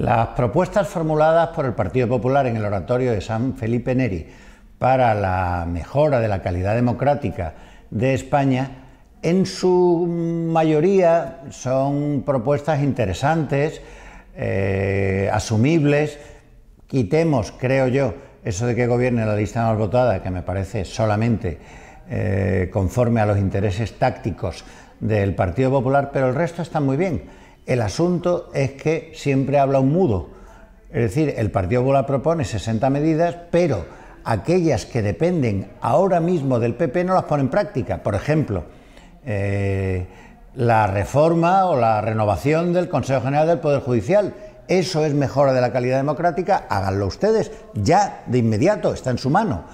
Las propuestas formuladas por el Partido Popular en el oratorio de San Felipe Neri para la mejora de la calidad democrática de España en su mayoría son propuestas interesantes, eh, asumibles. Quitemos, creo yo, eso de que gobierne la lista más votada, que me parece solamente eh, conforme a los intereses tácticos del Partido Popular, pero el resto está muy bien. El asunto es que siempre habla un mudo. Es decir, el Partido Popular propone 60 medidas, pero aquellas que dependen ahora mismo del PP no las pone en práctica. Por ejemplo, eh, la reforma o la renovación del Consejo General del Poder Judicial. Eso es mejora de la calidad democrática, háganlo ustedes ya de inmediato, está en su mano.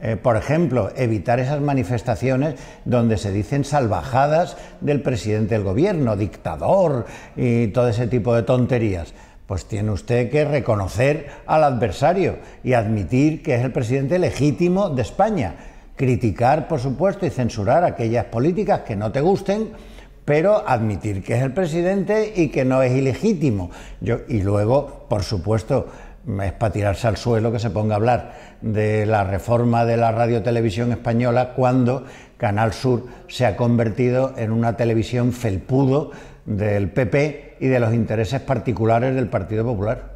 Eh, por ejemplo, evitar esas manifestaciones donde se dicen salvajadas del presidente del gobierno, dictador y todo ese tipo de tonterías. Pues tiene usted que reconocer al adversario y admitir que es el presidente legítimo de España. Criticar, por supuesto, y censurar aquellas políticas que no te gusten, pero admitir que es el presidente y que no es ilegítimo. Yo, y luego, por supuesto, es para tirarse al suelo que se ponga a hablar de la reforma de la radiotelevisión española cuando Canal Sur se ha convertido en una televisión felpudo del PP y de los intereses particulares del Partido Popular.